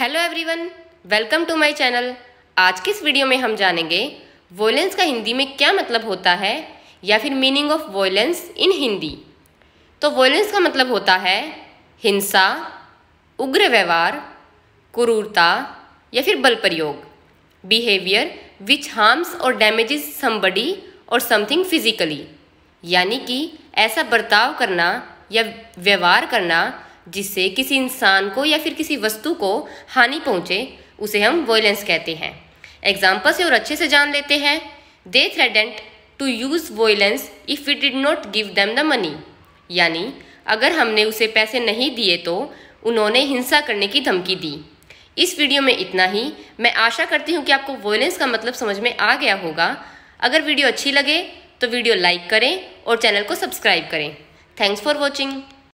hello everyone welcome to my channel आज के इस वीडियो में हम जानेंगे वोलेंस का हिंदी में क्या मतलब होता है या फिर meaning of violence in Hindi तो वोलेंस का मतलब होता है हिंसा उग्र व्यवहार क्रूरता या फिर बल प्रयोग बिहेवियर विच हार्म्स और डैमेजेस समबडी और समथिंग फिजिकली यानी कि ऐसा बर्ताव करना या व्यवहार करना जिससे किसी इंसान को या फिर किसी वस्तु को हानि पहुँचे उसे हम वॉयलेंस कहते हैं एग्जाम्पल से और अच्छे से जान लेते हैं they threatened to use violence if we did not give them the money यानी अगर हमने उसे पैसे नहीं दिए तो उन्होंने हिंसा करने की धमकी दी इस वीडियो में इतना ही मैं आशा करती हूँ कि आपको वॉयलेंस का मतलब समझ में आ गया होगा अगर वीडियो अच्छी लगे तो वीडियो लाइक करें और चैनल को सब्सक्राइब करें थैंक्स फॉर वॉचिंग